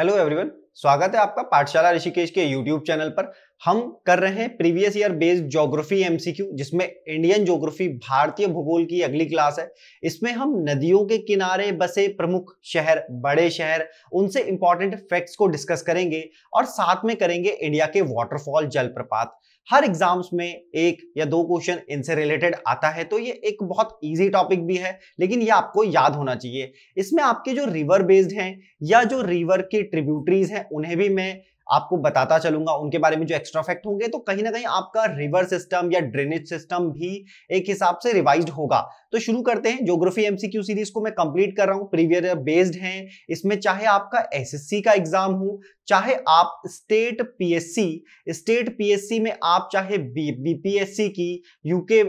hello everyone स्वागत है आपका पाठशाला ऋषिकेश के यूट्यूब चैनल पर हम कर रहे हैं previous year based geography MCQ जिसमें इंडियन ज्योग्राफी भारतीय भूगोल की अगली क्लास है इसमें हम नदियों के किनारे बसे प्रमुख शहर बड़े शहर उनसे इंपॉर्टेंट फैक्ट्स को डिस्कस करेंगे और साथ में करेंगे इंडिया के वाटरफॉल जलप्रपात हर एग्जाम्स में एक या दो क्वेश्चन इनसे रिलेटेड आता है तो ये एक बहुत इजी टॉपिक भी है लेकिन ये आपको याद होना चाहिए इसमें आपके जो रिवर बेस्ड हैं या जो रिवर की ट्रिब्यूटरीज हैं उन्हें भी मैं आपको बताता चलूंगा उनके बारे में जो एक्स्ट्रा फैक्ट होंगे तो कहीं ना कहीं आपका रिवर सिस्टम या ड्रेनेज सिस्टम भी एक हिसाब से रिवाइज होगा तो शुरू करते हैं ज्योग्राफी एमसीक्यू सीरीज को मैं कंप्लीट कर रहा हूँ प्रीवियर बेस्ड है इसमें चाहे आपका एसएससी का एग्जाम हो चाहे आप स्टेट पीएससी स्टेट पीएससी में आप चाहे बीपीएससी की यूके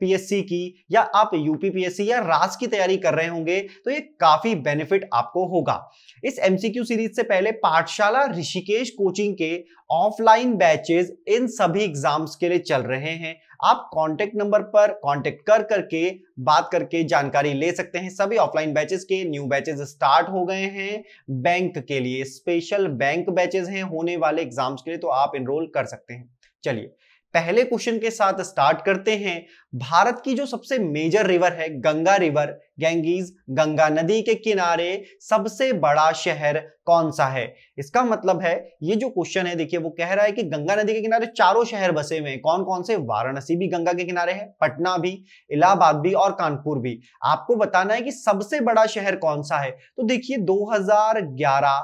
पीएससी की या आप यूपी या रास की तैयारी कर रहे होंगे तो ये काफी बेनिफिट आपको होगा इस एमसीक्यू सीरीज से पहले पाठशाला ऋषिकेश कोचिंग के ऑफलाइन बैचेज इन सभी एग्जाम्स के लिए चल रहे हैं आप कॉन्टेक्ट नंबर पर कॉन्टेक्ट कर करके बात करके जानकारी ले सकते हैं सभी ऑफलाइन बैचेस के न्यू बैचेस स्टार्ट हो गए हैं बैंक के लिए स्पेशल बैंक बैचेस हैं होने वाले एग्जाम्स के लिए तो आप इनरोल कर सकते हैं चलिए पहले क्वेश्चन के साथ स्टार्ट करते हैं भारत की जो सबसे मेजर रिवर है गंगा रिवर गैंगीज गंगा नदी के किनारे सबसे बड़ा शहर कौन सा है इसका मतलब है ये जो क्वेश्चन है देखिए वो कह रहा है कि गंगा नदी के किनारे चारों शहर बसे हुए हैं कौन कौन से वाराणसी भी गंगा के किनारे है पटना भी इलाहाबाद भी और कानपुर भी आपको बताना है कि सबसे बड़ा शहर कौन सा है तो देखिए 2011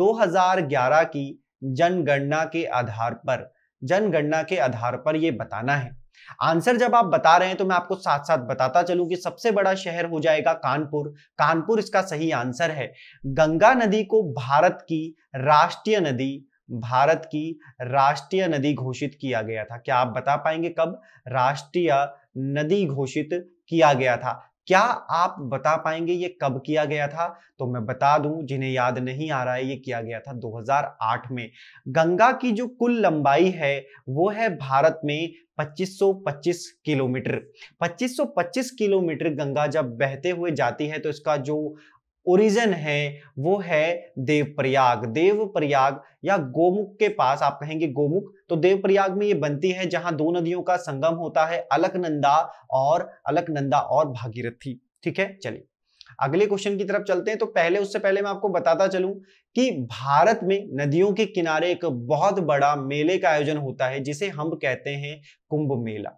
2011 की जनगणना के आधार पर जनगणना के आधार पर यह बताना है आंसर जब आप बता रहे हैं तो मैं आपको साथ साथ बताता चलूं कि सबसे बड़ा शहर हो जाएगा कानपुर कानपुर इसका सही आंसर है गंगा नदी को भारत की राष्ट्रीय नदी भारत की राष्ट्रीय नदी घोषित किया गया था क्या आप बता पाएंगे कब राष्ट्रीय नदी घोषित किया गया था क्या आप बता पाएंगे ये कब किया गया था तो मैं बता दूं जिन्हें याद नहीं आ रहा है ये किया गया था 2008 में गंगा की जो कुल लंबाई है वो है भारत में 2525 किलोमीटर 2525 किलोमीटर गंगा जब बहते हुए जाती है तो इसका जो ओरिजिन है वो है देवप्रयाग देवप्रयाग या गोमुख के पास आप कहेंगे गोमुख तो देवप्रयाग में ये बनती है जहां दो नदियों का संगम होता है अलकनंदा और अलकनंदा और भागीरथी ठीक है चलिए अगले क्वेश्चन की तरफ चलते हैं तो पहले उससे पहले मैं आपको बताता चलूं कि भारत में नदियों के किनारे एक बहुत बड़ा मेले का आयोजन होता है जिसे हम कहते हैं कुंभ मेला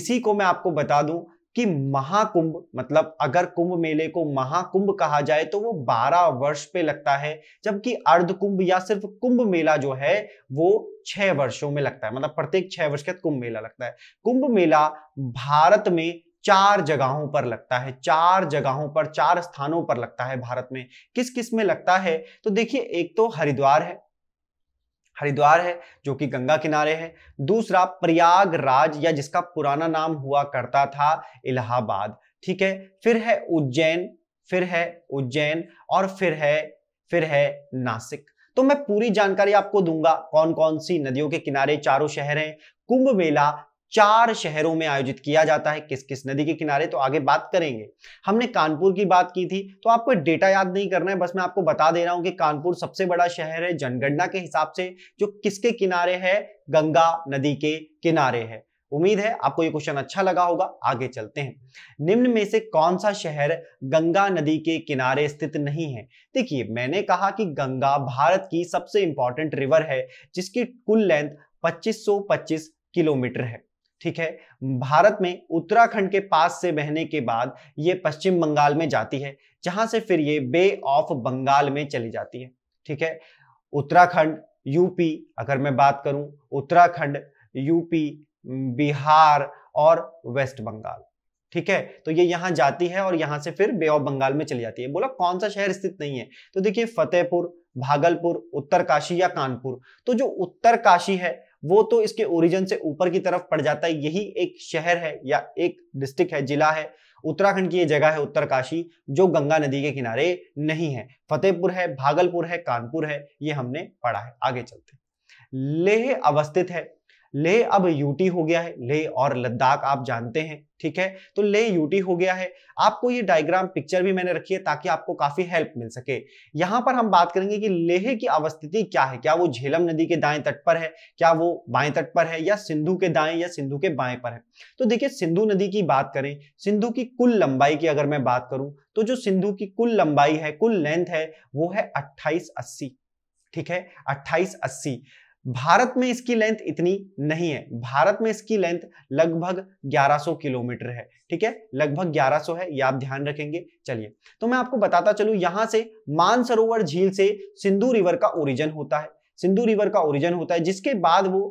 इसी को मैं आपको बता दूं कि महाकुंभ मतलब अगर कुंभ मेले को महाकुंभ कहा जाए तो वो 12 वर्ष पे लगता है जबकि अर्ध कुंभ या सिर्फ कुंभ मेला जो है वो छह वर्षों में लगता है मतलब प्रत्येक छह वर्ष के बाद कुंभ मेला लगता है कुंभ मेला भारत में चार जगहों पर लगता है चार जगहों पर चार स्थानों पर लगता है भारत में किस किस में लगता है तो देखिए एक तो हरिद्वार है हरिद्वार है जो कि गंगा किनारे है दूसरा प्रयागराज या जिसका पुराना नाम हुआ करता था इलाहाबाद ठीक है फिर है उज्जैन फिर है उज्जैन और फिर है फिर है नासिक तो मैं पूरी जानकारी आपको दूंगा कौन कौन सी नदियों के किनारे चारों शहर हैं कुंभ मेला चार शहरों में आयोजित किया जाता है किस किस नदी के किनारे तो आगे बात करेंगे हमने कानपुर की बात की थी तो आपको डेटा याद नहीं करना है बस मैं आपको बता दे रहा हूं कि कानपुर सबसे बड़ा शहर है जनगणना के हिसाब से जो किसके किनारे है गंगा नदी के किनारे है उम्मीद है आपको ये क्वेश्चन अच्छा लगा होगा आगे चलते हैं निम्न में से कौन सा शहर गंगा नदी के किनारे स्थित नहीं है देखिए मैंने कहा कि गंगा भारत की सबसे इंपॉर्टेंट रिवर है जिसकी कुल लेंथ 2525 किलोमीटर है ठीक है भारत में उत्तराखंड के पास से बहने के बाद ये पश्चिम बंगाल में जाती है जहां से फिर ये बे ऑफ बंगाल में चली जाती है ठीक है उत्तराखंड यूपी अगर मैं बात करूं उत्तराखंड यूपी बिहार और वेस्ट बंगाल ठीक है तो ये यहाँ जाती है और यहाँ से फिर बे ऑफ बंगाल में चली जाती है बोला कौन सा शहर स्थित नहीं है तो देखिए फतेहपुर भागलपुर उत्तरकाशी या कानपुर तो जो उत्तरकाशी है वो तो इसके ओरिजिन से ऊपर की तरफ पड़ जाता है यही एक शहर है या एक डिस्ट्रिक्ट है जिला है उत्तराखंड की ये जगह है उत्तरकाशी जो गंगा नदी के किनारे नहीं है फतेहपुर है भागलपुर है कानपुर है ये हमने पढ़ा है आगे चलते लेह अवस्थित है ले अब यूटी हो गया है ले और लद्दाख आप जानते हैं ठीक है तो ले यूटी हो गया है आपको ये डायग्राम पिक्चर भी मैंने रखी है ताकि आपको काफी हेल्प मिल सके यहां पर हम बात करेंगे कि लेह की अवस्थिति क्या है क्या वो झेलम नदी के दाएं तट पर है क्या वो बाएं तट पर है या सिंधु के दाएं या सिंधु के बाएं पर है तो देखिए सिंधु नदी की बात करें सिंधु की कुल लंबाई की अगर मैं बात करूं तो जो सिंधु की कुल लंबाई है कुल लेंथ है वो है अट्ठाईस अस्सी ठीक है अट्ठाईस अस्सी भारत में इसकी लेंथ इतनी नहीं है भारत में इसकी लेंथ लगभग 1100 किलोमीटर है ठीक है लगभग 1100 है ये आप ध्यान रखेंगे चलिए तो मैं आपको बताता चलू यहां से मानसरोवर झील से सिंधु रिवर का ओरिजन होता है सिंधु रिवर का ओरिजन होता है जिसके बाद वो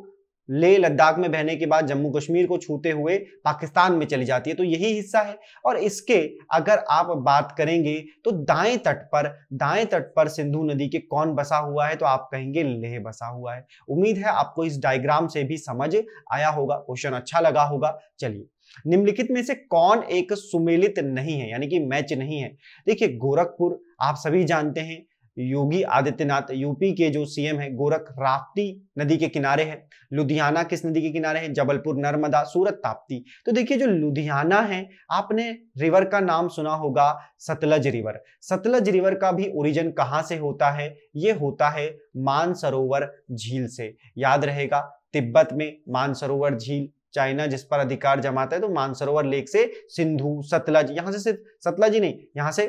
लेह लद्दाख में बहने के बाद जम्मू कश्मीर को छूते हुए पाकिस्तान में चली जाती है तो यही हिस्सा है और इसके अगर आप बात करेंगे तो दाएं तट पर दाएं तट पर सिंधु नदी के कौन बसा हुआ है तो आप कहेंगे लेह बसा हुआ है उम्मीद है आपको इस डायग्राम से भी समझ आया होगा क्वेश्चन अच्छा लगा होगा चलिए निम्नलिखित में से कौन एक सुमेलित नहीं है यानी कि मैच नहीं है देखिए गोरखपुर आप सभी जानते हैं योगी आदित्यनाथ यूपी के जो सीएम है गोरख राप्ती नदी के किनारे हैं लुधियाना किस नदी के किनारे हैं जबलपुर नर्मदा सूरत ताप्ती तो देखिए जो लुधियाना है आपने रिवर का नाम सुना होगा सतलज रिवर सतलज रिवर का भी ओरिजिन कहाँ से होता है ये होता है मानसरोवर झील से याद रहेगा तिब्बत में मानसरोवर झील चाइना जिस पर अधिकार जमाता है तो मानसरोवर लेक से सिंधु सतलज यहां से सिर्फ सतलज ही नहीं यहां से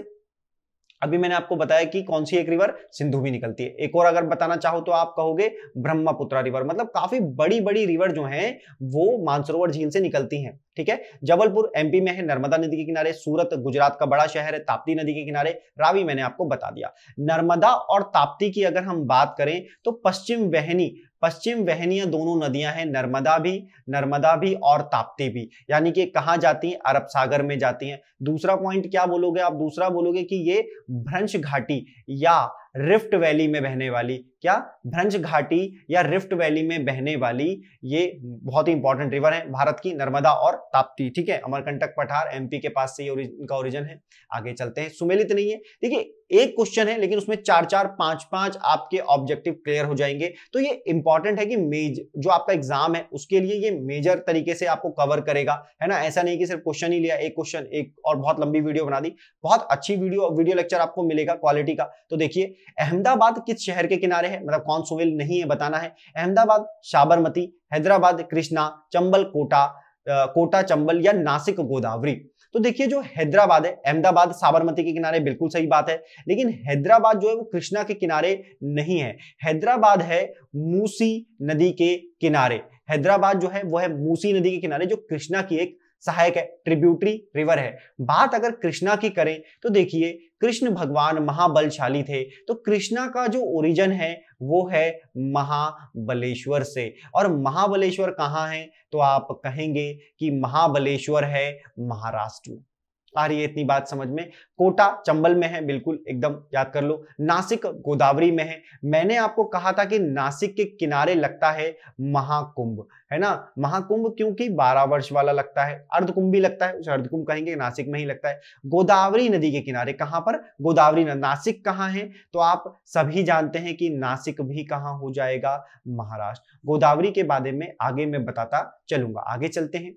अभी मैंने आपको बताया कि कौन सी एक रिवर सिंधु भी निकलती है एक और अगर बताना चाहो तो आप कहोगे ब्रह्मपुत्र रिवर मतलब काफी बड़ी बड़ी रिवर जो है वो मानसरोवर झील से निकलती हैं ठीक है जबलपुर एमपी में है नर्मदा नदी के किनारे सूरत गुजरात का बड़ा शहर है ताप्ती नदी के किनारे रावी मैंने आपको बता दिया नर्मदा और ताप्ती की अगर हम बात करें तो पश्चिम वहनी पश्चिम वहनिया दोनों नदियां हैं नर्मदा भी नर्मदा भी और ताप्ती भी यानी कि कहाँ जाती हैं अरब सागर में जाती हैं दूसरा पॉइंट क्या बोलोगे आप दूसरा बोलोगे कि ये भ्रंश घाटी या रिफ्ट वैली में बहने वाली क्या भ्रंज घाटी या रिफ्ट वैली में बहने वाली ये बहुत ही इंपॉर्टेंट रिवर है भारत की नर्मदा और ताप्ती ठीक है अमरकंटक पठार एमपी के पास से ये इनका ओरिजन है आगे चलते हैं सुमेलित नहीं है देखिए एक क्वेश्चन है लेकिन उसमें चार चार पांच पांच आपके ऑब्जेक्टिव क्लियर हो जाएंगे तो ये इंपॉर्टेंट है कि मेज जो आपका एग्जाम है उसके लिए ये मेजर तरीके से आपको कवर करेगा है ना ऐसा नहीं कि सिर्फ क्वेश्चन ही लिया एक क्वेश्चन एक और बहुत लंबी वीडियो बना दी बहुत अच्छी वीडियो वीडियो लेक्चर आपको मिलेगा क्वालिटी का तो देखिए अहमदाबाद किस शहर के किनारे वाले हैं मतलब कौन सुविल नहीं है बताना है अहमदाबाद साबरमती हैदराबाद कृष्णा चंबल कोटा कोटा चंबल या नासिक गोदावरी तो देखिए जो हैदराबाद है अहमदाबाद साबरमती के किनारे बिल्कुल सही बात है लेकिन हैदराबाद जो है वो कृष्णा के किनारे नहीं है हैदराबाद है मूसी नदी के किनारे हैदराबाद जो है वो है मूसी नदी के किनारे जो कृष्णा की एक सहायक है ट्रिब्यूटरी रिवर है बात अगर कृष्णा की करें तो देखिए कृष्ण भगवान महाबलशाली थे तो कृष्णा का जो ओरिजन है वो है महाबलेश्वर से और महाबलेश्वर कहाँ है तो आप कहेंगे कि महाबलेश्वर है महाराष्ट्र में आ रही है इतनी बात समझ में कोटा चंबल में है बिल्कुल एकदम याद कर लो नासिक गोदावरी में है मैंने आपको कहा था कि नासिक के किनारे लगता है महाकुंभ है ना महाकुंभ क्योंकि 12 वर्ष वाला लगता है अर्धकुंभ भी लगता है उसे अर्धकुंभ कहेंगे नासिक में ही लगता है गोदावरी नदी के किनारे कहां पर गोदावरी न, नासिक कहाँ है तो आप सभी जानते हैं कि नासिक भी कहाँ हो जाएगा महाराष्ट्र गोदावरी के बारे में आगे मैं बताता चलूंगा आगे चलते हैं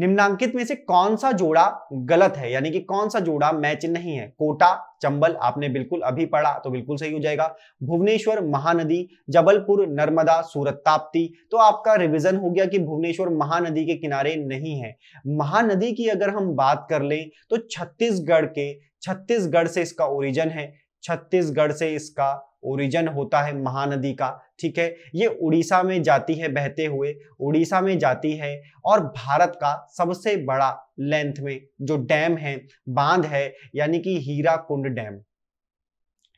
निम्नांकित में से कौन सा जोड़ा गलत है यानी कि कौन सा जोड़ा मैच नहीं है कोटा चंबल आपने बिल्कुल अभी पढ़ा तो बिल्कुल सही हो जाएगा भुवनेश्वर महानदी जबलपुर नर्मदा सूरत ताप्ती तो आपका रिवीजन हो गया कि भुवनेश्वर महानदी के किनारे नहीं है महानदी की अगर हम बात कर लें तो छत्तीसगढ़ के छत्तीसगढ़ से इसका ओरिजन है छत्तीसगढ़ से इसका ओरिजन होता है महानदी का ठीक है ये उड़ीसा में जाती है बहते हुए उड़ीसा में जाती है और भारत का सबसे बड़ा लेंथ में जो डैम है बांध है यानी कि हीरा कुंड डैम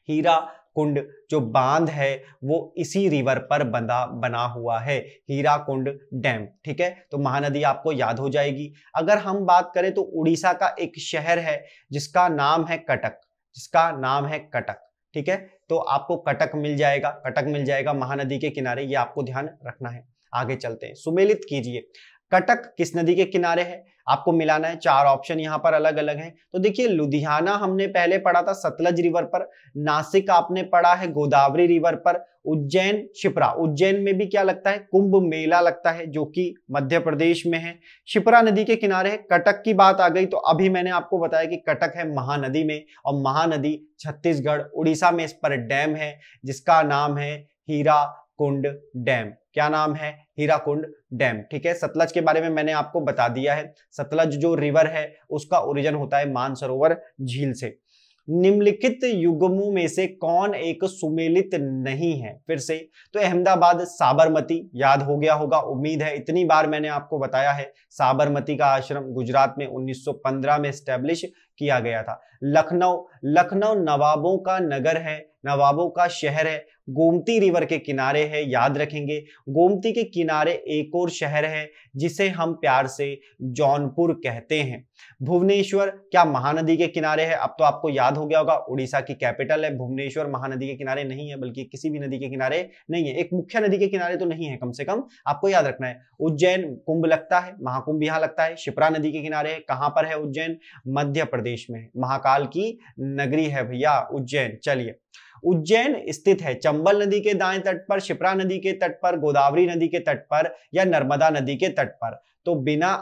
हीरा कुंड जो बांध है वो इसी रिवर पर बना बना हुआ है हीरा कुंड डैम ठीक है तो महानदी आपको याद हो जाएगी अगर हम बात करें तो उड़ीसा का एक शहर है जिसका नाम है कटक जिसका नाम है कटक ठीक है तो आपको कटक मिल जाएगा कटक मिल जाएगा महानदी के किनारे ये आपको ध्यान रखना है आगे चलते हैं सुमेलित कीजिए कटक किस नदी के किनारे है आपको मिलाना है चार ऑप्शन यहाँ पर अलग अलग हैं तो देखिए लुधियाना हमने पहले पढ़ा था सतलज रिवर पर नासिक आपने पढ़ा है गोदावरी रिवर पर उज्जैन शिप्रा उज्जैन में भी क्या लगता है कुंभ मेला लगता है जो कि मध्य प्रदेश में है शिप्रा नदी के किनारे है कटक की बात आ गई तो अभी मैंने आपको बताया कि कटक है महानदी में और महानदी छत्तीसगढ़ उड़ीसा में इस पर डैम है जिसका नाम है हीरा कुंड डैम क्या नाम है हीराकुंड डैम ठीक है सतलज के बारे में मैंने आपको बता दिया है सतलज जो रिवर है उसका ओरिजन होता है मानसरोवर झील से निम्नलिखित युगमों में से कौन एक सुमेलित नहीं है फिर से तो अहमदाबाद साबरमती याद हो गया होगा उम्मीद है इतनी बार मैंने आपको बताया है साबरमती का आश्रम गुजरात में 1915 में स्टैब्लिश किया गया था लखनऊ लखनऊ नवाबों का नगर है नवाबों का शहर है गोमती रिवर के किनारे है याद रखेंगे गोमती के किनारे एक और शहर है जिसे हम प्यार से जौनपुर कहते हैं भुवनेश्वर क्या महानदी के किनारे है अब तो आपको याद हो गया होगा उड़ीसा की कैपिटल है भुवनेश्वर महानदी के किनारे नहीं है बल्कि किसी भी नदी के किनारे नहीं है एक मुख्य नदी के किनारे तो नहीं है कम से कम आपको याद रखना है उज्जैन कुंभ लगता है महाकुंभ यहाँ लगता है शिप्रा नदी के किनारे है कहाँ पर है उज्जैन मध्य प्रदेश में महाकाल की नगरी है भैया उज्जैन चलिए उज्जैन स्थित है चंबल नदी के दाएं तट पर शिप्रा नदी के तट पर गोदावरी नदी के तट पर या नर्मदा नदी के तट पर तो बिना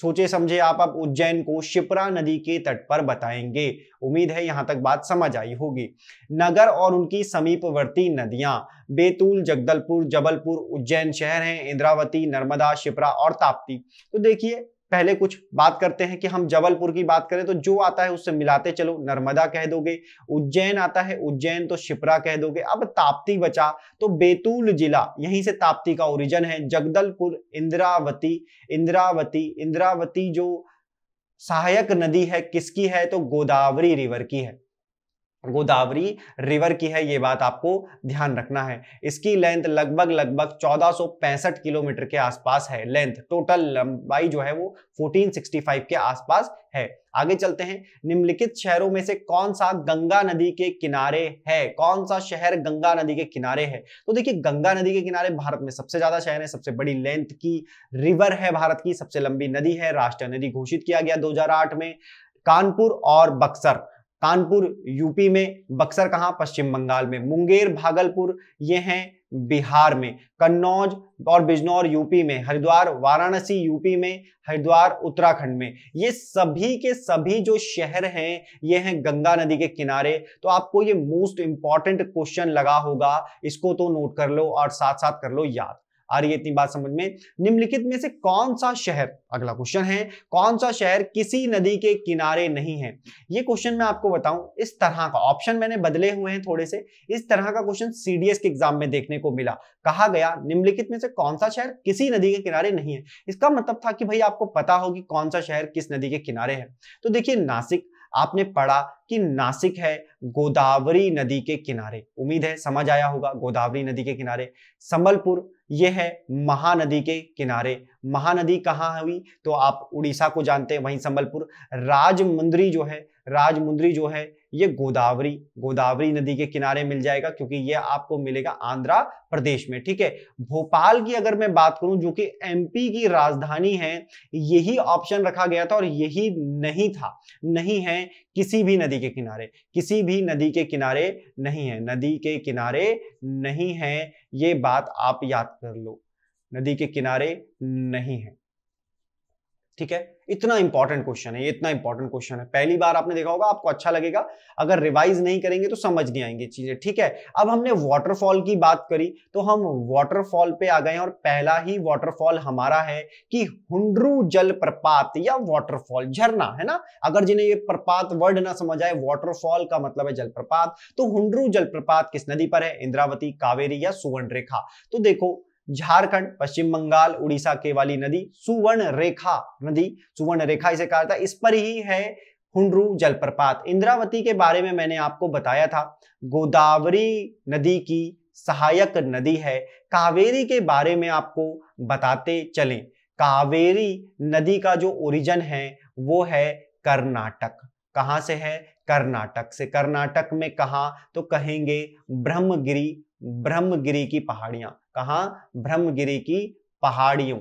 सोचे समझे आप अब उज्जैन को शिप्रा नदी के तट पर बताएंगे उम्मीद है यहां तक बात समझ आई होगी नगर और उनकी समीपवर्ती नदियां बेतूल जगदलपुर जबलपुर उज्जैन शहर हैं इंद्रावती नर्मदा शिप्रा और ताप्ती तो देखिए पहले कुछ बात करते हैं कि हम जबलपुर की बात करें तो जो आता है उससे मिलाते चलो नर्मदा कह दोगे उज्जैन आता है उज्जैन तो शिप्रा कह दोगे अब ताप्ती बचा तो बेतूल जिला यहीं से ताप्ती का ओरिजन है जगदलपुर इंद्रावती इंद्रावती इंद्रावती जो सहायक नदी है किसकी है तो गोदावरी रिवर की है गोदावरी रिवर की है ये बात आपको ध्यान रखना है इसकी लेंथ लगभग लगभग 1465 किलोमीटर के आसपास है लेंथ टोटल लंबाई जो है वो 1465 के आसपास है आगे चलते हैं निम्नलिखित शहरों में से कौन सा गंगा नदी के किनारे है कौन सा शहर गंगा नदी के किनारे है तो देखिए गंगा नदी के किनारे भारत में सबसे ज्यादा शहर है सबसे बड़ी लेंथ की रिवर है भारत की सबसे लंबी नदी है राष्ट्रीय नदी घोषित किया गया दो में कानपुर और बक्सर कानपुर यूपी में बक्सर कहाँ पश्चिम बंगाल में मुंगेर भागलपुर ये हैं बिहार में कन्नौज और बिजनौर यूपी में हरिद्वार वाराणसी यूपी में हरिद्वार उत्तराखंड में ये सभी के सभी जो शहर हैं ये हैं गंगा नदी के किनारे तो आपको ये मोस्ट इंपॉर्टेंट क्वेश्चन लगा होगा इसको तो नोट कर लो और साथ साथ कर लो याद आ रही है इतनी बात समझ में निम्नलिखित में से कौन सा शहर अगला क्वेश्चन है कौन सा शहर किसी नदी के किनारे नहीं है ये क्वेश्चन मैं आपको बताऊं इस तरह का ऑप्शन मैंने बदले हुए हैं थोड़े से इस तरह का क्वेश्चन सीडीएस के एग्जाम में देखने को मिला कहा गया निम्नलिखित में से कौन सा शहर किसी नदी के किनारे नहीं है इसका मतलब था कि भाई आपको पता होगी कौन सा शहर किस नदी के किनारे है तो देखिए नासिक आपने पढ़ा कि नासिक है गोदावरी नदी के किनारे उम्मीद है समझ आया होगा गोदावरी नदी के किनारे संबलपुर ये है महानदी के किनारे महानदी कहाँ हुई तो आप उड़ीसा को जानते हैं वहीं संबलपुर राजमुंद्री जो है राजमुंद्री जो है ये गोदावरी गोदावरी नदी के किनारे मिल जाएगा क्योंकि ये आपको मिलेगा आंध्र प्रदेश में ठीक है भोपाल की अगर मैं बात करूं जो कि एमपी की राजधानी है यही ऑप्शन रखा गया था और यही नहीं था नहीं है किसी भी नदी के किनारे किसी भी नदी के किनारे नहीं है नदी के किनारे नहीं है ये बात आप याद कर लो नदी के किनारे नहीं है ठीक है इतना इंपॉर्टेंट क्वेश्चन है ये इतना इंपॉर्टेंट क्वेश्चन है पहली बार आपने देखा होगा आपको अच्छा लगेगा अगर रिवाइज नहीं करेंगे तो समझ नहीं आएंगे चीजें ठीक है अब हमने वाटरफॉल की बात करी तो हम वाटरफॉल पे आ गए और पहला ही वाटरफॉल हमारा है कि हुंड्रू जलप्रपात या वाटरफॉल झरना है ना अगर जिन्हें ये प्रपात वर्ड ना समझ आए वाटरफॉल का मतलब है जलप्रपात तो हुंड्रू जलप्रपात किस नदी पर है इंद्रावती कावेरी या सुवर्ण रेखा तो देखो झारखंड पश्चिम बंगाल उड़ीसा के वाली नदी सुवर्ण रेखा नदी सुवर्ण रेखा इसे कहा था इस पर ही है हुंडरू जलप्रपात इंद्रावती के बारे में मैंने आपको बताया था गोदावरी नदी की सहायक नदी है कावेरी के बारे में आपको बताते चलें कावेरी नदी का जो ओरिजन है वो है कर्नाटक कहाँ से है कर्नाटक से कर्नाटक में कहा तो कहेंगे ब्रह्मगिरी ब्रह्मगिरी की पहाड़ियां कहा ब्रह्मगिरी की पहाड़ियों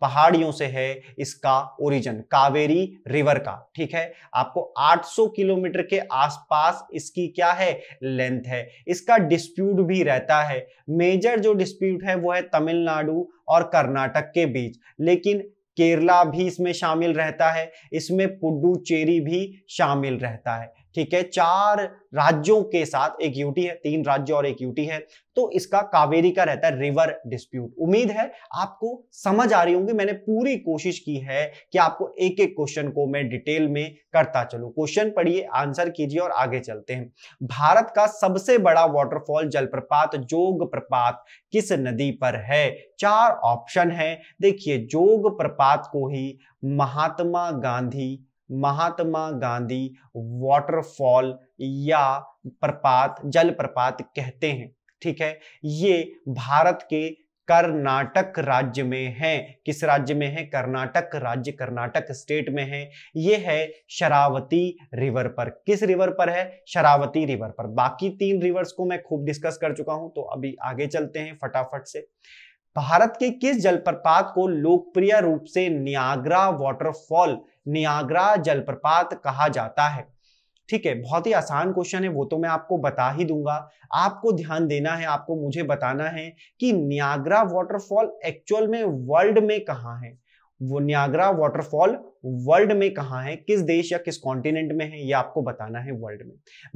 पहाड़ियों से है इसका ओरिजिन कावेरी रिवर का ठीक है आपको 800 किलोमीटर के आसपास इसकी क्या है लेंथ है इसका डिस्प्यूट भी रहता है मेजर जो डिस्प्यूट है वो है तमिलनाडु और कर्नाटक के बीच लेकिन केरला भी इसमें शामिल रहता है इसमें पुडुचेरी भी शामिल रहता है ठीक है चार राज्यों के साथ एक यूटी है तीन राज्य और एक यूटी है तो इसका कावेरी का रहता है रिवर डिस्प्यूट उम्मीद है आपको समझ आ रही होंगी मैंने पूरी कोशिश की है कि आपको एक एक क्वेश्चन को मैं डिटेल में करता चलूं क्वेश्चन पढ़िए आंसर कीजिए और आगे चलते हैं भारत का सबसे बड़ा वाटरफॉल जलप्रपात जोग प्रपात किस नदी पर है चार ऑप्शन है देखिए जोग प्रपात को ही महात्मा गांधी महात्मा गांधी वाटरफॉल या प्रपात जल प्रपात कहते हैं ठीक है ये भारत के कर्नाटक राज्य में है किस राज्य में है कर्नाटक राज्य कर्नाटक स्टेट में है यह है शरावती रिवर पर किस रिवर पर है शरावती रिवर पर बाकी तीन रिवर्स को मैं खूब डिस्कस कर चुका हूं तो अभी आगे चलते हैं फटाफट से भारत के किस जलप्रपात को लोकप्रिय रूप से नियाग्रा वॉटरफॉल नियाग्रा जलप्रपात कहा जाता है ठीक है बहुत ही आसान क्वेश्चन है वो तो मैं आपको बता ही दूंगा आपको ध्यान देना है आपको मुझे बताना है कि नियाग्रा वॉटरफॉल एक्चुअल में वर्ल्ड में कहाँ है वो नियाग्रा वॉटरफॉल वर्ल्ड में कहाँ है किस देश या किस कॉन्टिनेंट में है ये आपको बताना है वर्ल्ड में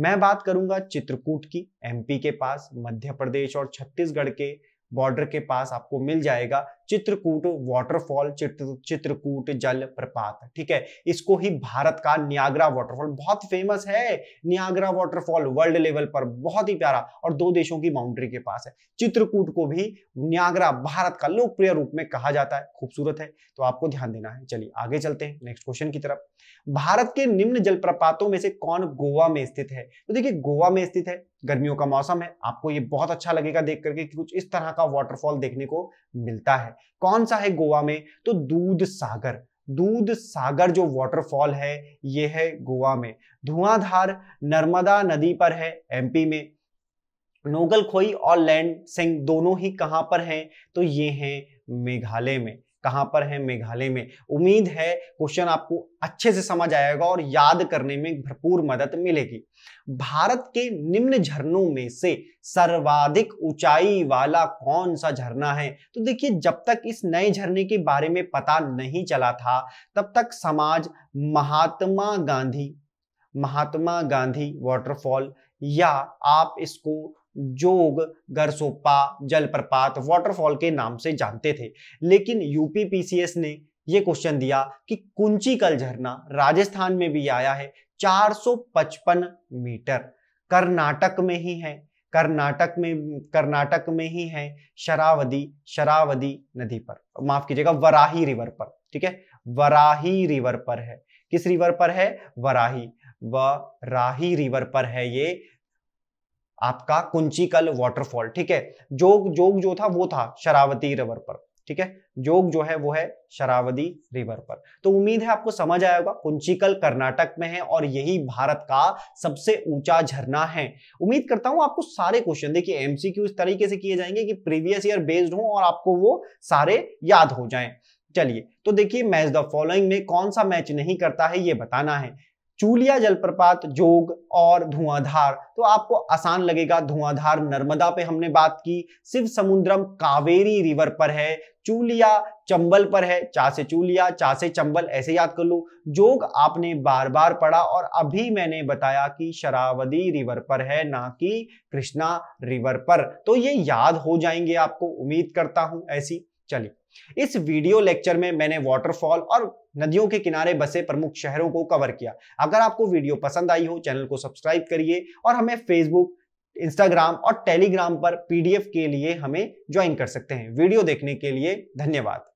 मैं बात करूंगा चित्रकूट की एमपी के पास मध्य प्रदेश और छत्तीसगढ़ के बॉर्डर के पास आपको मिल जाएगा चित्रकूट वाटरफॉल चित्र चित्रकूट जल प्रपात ठीक है इसको ही भारत का नियाग्रा वाटरफॉल बहुत फेमस है नियाग्रा वाटरफॉल वर्ल्ड लेवल पर बहुत ही प्यारा और दो देशों की बाउंड्री के पास है चित्रकूट को भी नियाग्रा भारत का लोकप्रिय रूप में कहा जाता है खूबसूरत है तो आपको ध्यान देना है चलिए आगे चलते हैं नेक्स्ट क्वेश्चन की तरफ भारत के निम्न जल में से कौन गोवा में स्थित है तो देखिए गोवा में स्थित है गर्मियों का मौसम है आपको ये बहुत अच्छा लगेगा देख करके कि कुछ इस तरह का वाटरफॉल देखने को मिलता है कौन सा है गोवा में तो दूध सागर दूध सागर जो वाटरफॉल है ये है गोवा में धुआंधार नर्मदा नदी पर है एमपी में नोगल खोई और लैंड सिंह दोनों ही कहां पर हैं तो ये हैं मेघालय में कहां पर है मेघालय में उम्मीद है क्वेश्चन आपको अच्छे से समझ आएगा और याद करने में भरपूर मदद मिलेगी भारत के निम्न झरनों में से सर्वाधिक ऊंचाई वाला कौन सा झरना है तो देखिए जब तक इस नए झरने के बारे में पता नहीं चला था तब तक समाज महात्मा गांधी महात्मा गांधी वाटरफॉल या आप इसको जोग गरसोपा जलप्रपात वाटरफॉल के नाम से जानते थे लेकिन यूपीपीसीएस ने यह क्वेश्चन दिया कि कुंची कल झरना राजस्थान में भी आया है 455 मीटर कर्नाटक में ही है कर्नाटक में कर्नाटक में ही है शरावदी शरावदी नदी पर माफ कीजिएगा वराही रिवर पर ठीक है वराही रिवर पर है किस रिवर पर है वराही वराही रिवर पर है ये आपका कुंचीकल वाटरफॉल ठीक है जोग जोग जो था वो था शरावती रिवर पर ठीक है जोग जो है वो है शरावती रिवर पर तो उम्मीद है आपको समझ आया होगा कुंचिकल कर्नाटक में है और यही भारत का सबसे ऊंचा झरना है उम्मीद करता हूं आपको सारे क्वेश्चन देखिए एमसीक्यू इस तरीके से किए जाएंगे कि प्रीवियस ईयर बेस्ड हो और आपको वो सारे याद हो जाए चलिए तो देखिए मैच द फॉलोइंग में कौन सा मैच नहीं करता है ये बताना है चूलिया जलप्रपात जोग और धुआंधार तो आपको आसान लगेगा धुआंधार नर्मदा पे हमने बात की शिव समुद्रम कावेरी रिवर पर है चूलिया चंबल पर है चा से चूलिया चा से चंबल ऐसे याद कर लो जोग आपने बार बार पढ़ा और अभी मैंने बताया कि शरावदी रिवर पर है ना कि कृष्णा रिवर पर तो ये याद हो जाएंगे आपको उम्मीद करता हूं ऐसी चलिए इस वीडियो लेक्चर में मैंने वाटरफॉल और नदियों के किनारे बसे प्रमुख शहरों को कवर किया अगर आपको वीडियो पसंद आई हो चैनल को सब्सक्राइब करिए और हमें फेसबुक इंस्टाग्राम और टेलीग्राम पर पीडीएफ के लिए हमें ज्वाइन कर सकते हैं वीडियो देखने के लिए धन्यवाद